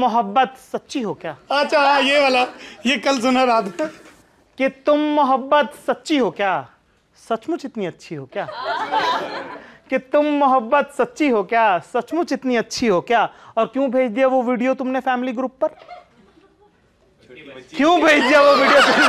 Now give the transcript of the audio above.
मोहब्बत सच्ची हो क्या अच्छा हाँ ये वाला ये कल सुना रात कि तुम मोहब्बत सच्ची हो क्या सचमुच इतनी अच्छी हो क्या कि तुम मोहब्बत सच्ची हो क्या सचमुच इतनी अच्छी हो क्या और क्यों भेज दिया वो वीडियो तुमने फैमिली ग्रुप पर क्यों भेज दिया वो वीडियो तुमने